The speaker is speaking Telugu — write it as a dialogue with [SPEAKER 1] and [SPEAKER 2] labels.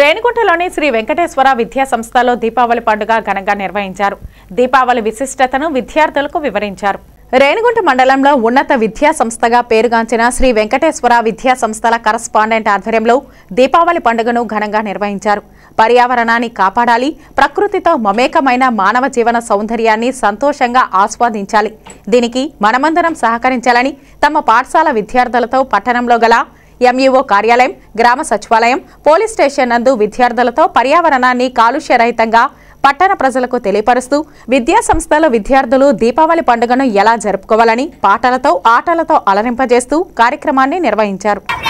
[SPEAKER 1] రేణిగుంటలోని శ్రీ వెంకటేశ్వర విద్యా సంస్థలో దీపావళి పండుగ ఘనంగా నిర్వహించారు దీపావళి విశిష్టతను విద్యార్థులకు వివరించారు రేణిగుంట మండలంలో ఉన్నత విద్యా సంస్థగా పేరుగాంచిన శ్రీ వెంకటేశ్వర విద్యా సంస్థల కరస్పాండెంట్ ఆధ్వర్యంలో దీపావళి పండుగను ఘనంగా నిర్వహించారు పర్యావరణాన్ని కాపాడాలి ప్రకృతితో మమేకమైన మానవ జీవన సౌందర్యాన్ని సంతోషంగా ఆస్వాదించాలి దీనికి మనమందరం సహకరించాలని తమ పాఠశాల విద్యార్థులతో పట్టణంలో గల ఎంఈఓ కార్యాలయం గ్రామ సచివాలయం పోలీస్ స్టేషన్ నందు విద్యార్థులతో పర్యావరణాన్ని కాలుష్యరహితంగా పట్టణ ప్రజలకు తెలియపరుస్తూ విద్యా సంస్థల విద్యార్థులు దీపావళి పండుగను ఎలా జరుపుకోవాలని పాటలతో ఆటలతో అలరింపజేస్తూ కార్యక్రమాన్ని నిర్వహించారు